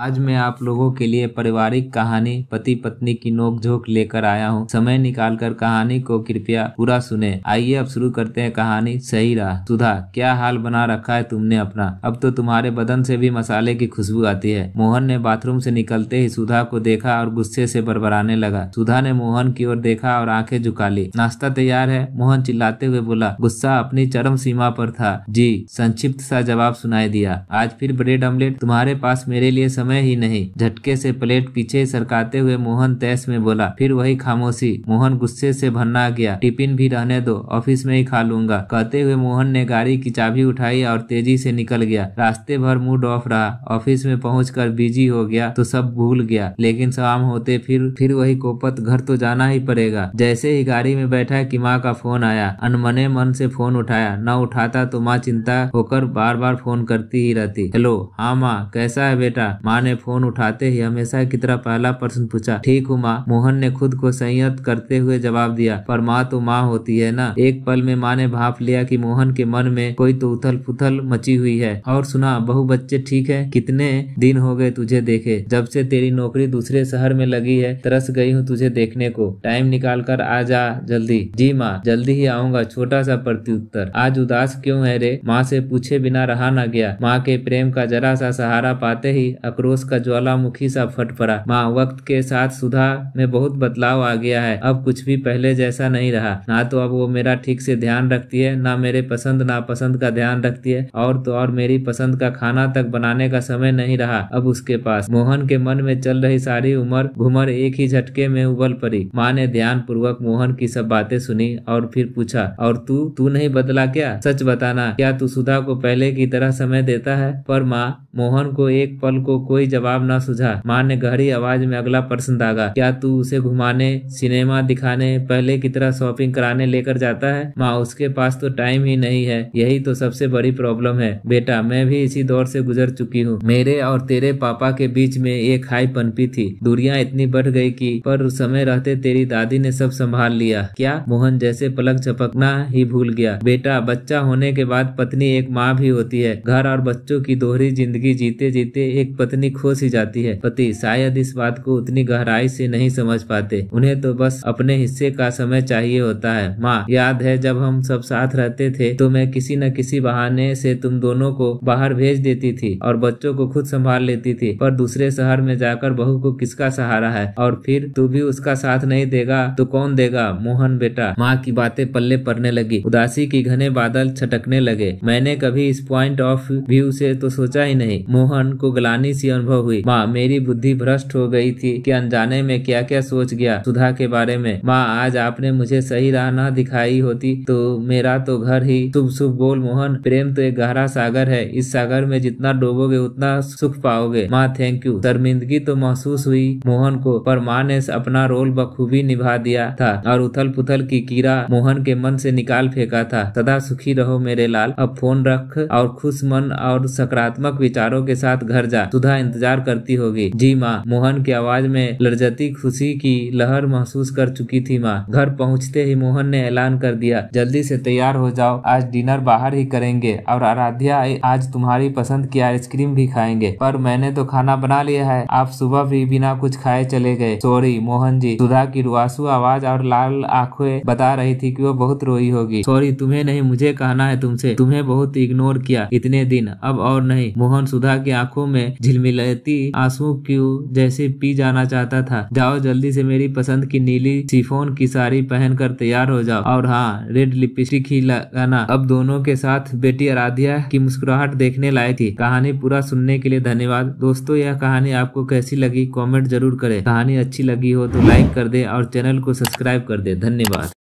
आज मैं आप लोगों के लिए पारिवारिक कहानी पति पत्नी की नोकझोंक लेकर आया हूँ समय निकालकर कहानी को कृपया पूरा सुने आइए अब शुरू करते हैं कहानी सही रहा सुधा क्या हाल बना रखा है तुमने अपना अब तो तुम्हारे बदन से भी मसाले की खुशबू आती है मोहन ने बाथरूम से निकलते ही सुधा को देखा और गुस्से से बरबराने लगा सुधा ने मोहन की ओर देखा और आंखें झुका ली नाश्ता तैयार है मोहन चिल्लाते हुए बोला गुस्सा अपनी चरम सीमा पर था जी संक्षिप्त सा जवाब सुनाई दिया आज फिर ब्रेड ऑमलेट तुम्हारे पास मेरे लिए समय ही नहीं झटके से प्लेट पीछे सरकाते हुए मोहन तैस में बोला फिर वही खामोशी मोहन गुस्से से भरना गया टिफिन भी रहने दो ऑफिस में ही खा लूंगा कहते हुए मोहन ने गाड़ी की चाबी उठाई और तेजी से निकल गया रास्ते भर मूड ऑफ रहा ऑफिस में पहुँच बिजी हो गया तो सब भूल गया लेकिन शाम होते फिर फिर वही कोपत घर तो जाना ही पड़ेगा जैसे ही गाड़ी में बैठा कि माँ का फोन आया अनमने मन से फोन उठाया न उठाता तो माँ चिंता होकर बार बार फोन करती ही रहती हेलो हाँ माँ कैसा है बेटा माँ माँ ने फोन उठाते ही हमेशा की तरह पहला प्रश्न पूछा ठीक हूँ माँ मोहन ने खुद को संयत करते हुए जवाब दिया पर माँ तो माँ होती है ना एक पल में माँ ने भाप लिया कि मोहन के मन में कोई तो उथल पुथल मची हुई है और सुना बहु बच्चे ठीक है कितने दिन हो गए तुझे देखे जब से तेरी नौकरी दूसरे शहर में लगी है तरस गई हूँ तुझे देखने को टाइम निकाल कर आ जा जल्दी जी माँ जल्दी ही आऊंगा छोटा सा प्रत्युत्तर आज उदास क्यों है रे माँ से पूछे बिना रहा ना गया माँ के प्रेम का जरा सा सहारा पाते ही अक्रो आक्रोश का ज्वालामुखी सा फट पड़ा माँ वक्त के साथ सुधा में बहुत बदलाव आ गया है अब कुछ भी पहले जैसा नहीं रहा ना तो अब वो मेरा ठीक से ध्यान रखती है ना मेरे पसंद नापसंद का ध्यान रखती है और तो और मेरी पसंद का खाना तक बनाने का समय नहीं रहा अब उसके पास मोहन के मन में चल रही सारी उम्र घुमर एक ही झटके में उबल पड़ी माँ ने ध्यान पूर्वक मोहन की सब बातें सुनी और फिर पूछा और तू तू नहीं बदला क्या सच बताना क्या तू सुधा को पहले की तरह समय देता है पर माँ मोहन को एक पल को कोई जवाब ना सुझा माँ ने गहरी आवाज में अगला प्रश्न दागा क्या तू उसे घुमाने सिनेमा दिखाने पहले की तरह शॉपिंग कराने लेकर जाता है माँ उसके पास तो टाइम ही नहीं है यही तो सबसे बड़ी प्रॉब्लम है बेटा मैं भी इसी दौर से गुजर चुकी हूँ मेरे और तेरे पापा के बीच में एक हाई पनपी थी दूरिया इतनी बढ़ गई की पर समय रहते तेरी दादी ने सब संभाल लिया क्या मोहन जैसे पलक झपकना ही भूल गया बेटा बच्चा होने के बाद पत्नी एक माँ भी होती है घर और बच्चों की दोहरी जिंदगी जीते जीते एक पत्नी पत्नी खुश ही जाती है पति शायद इस बात को उतनी गहराई से नहीं समझ पाते उन्हें तो बस अपने हिस्से का समय चाहिए होता है माँ याद है जब हम सब साथ रहते थे तो मैं किसी न किसी बहाने से तुम दोनों को बाहर भेज देती थी और बच्चों को खुद संभाल लेती थी पर दूसरे शहर में जाकर बहू को किसका सहारा है और फिर तू भी उसका साथ नहीं देगा तो कौन देगा मोहन बेटा माँ की बातें पल्ले पड़ने लगी उदासी की घने बादल छटकने लगे मैंने कभी इस पॉइंट ऑफ व्यू से तो सोचा ही नहीं मोहन को गलानी सी अनुभव हुई माँ मेरी बुद्धि भ्रष्ट हो गई थी कि अनजाने में क्या क्या सोच गया सुधा के बारे में माँ आज आपने मुझे सही राह ना दिखाई होती तो मेरा तो घर ही शुभ शुभ बोल मोहन प्रेम तो एक गहरा सागर है इस सागर में जितना डूबोगे उतना सुख पाओगे माँ थैंक यू शर्मिंदगी तो महसूस हुई मोहन को पर माँ ने अपना रोल बखूबी निभा दिया था और उथल पुथल की कीड़ा मोहन के मन से निकाल फेंका था सदा सुखी रहो मेरे लाल अब फोन रख और खुश मन और सकारात्मक विचारों के साथ घर जा सुधा सुधा इंतजार करती होगी जी माँ मोहन की आवाज में लड़जती खुशी की लहर महसूस कर चुकी थी माँ घर पहुँचते ही मोहन ने ऐलान कर दिया जल्दी से तैयार हो जाओ आज डिनर बाहर ही करेंगे और आराध्या आज तुम्हारी पसंद की आइसक्रीम भी खाएंगे पर मैंने तो खाना बना लिया है आप सुबह भी बिना कुछ खाए चले गए सॉरी मोहन जी सुधा की रुआसू आवाज और लाल आंखें बता रही थी कि वो बहुत रोई होगी सॉरी तुम्हें नहीं मुझे कहना है तुमसे तुम्हें बहुत इग्नोर किया इतने दिन अब और नहीं मोहन सुधा की आंखों में झिलमिल झिलमिलती आंसुओं क्यों जैसे पी जाना चाहता था जाओ जल्दी से मेरी पसंद की नीली सिफोन की साड़ी पहनकर तैयार हो जाओ और हाँ रेड लिपस्टिक ही लगाना अब दोनों के साथ बेटी आराध्या की मुस्कुराहट देखने लायक थी कहानी पूरा सुनने के लिए धन्यवाद दोस्तों यह कहानी आपको कैसी लगी कॉमेंट जरूर करे कहानी अच्छी लगी हो तो लाइक कर दे और चैनल को सब्सक्राइब कर दे धन्यवाद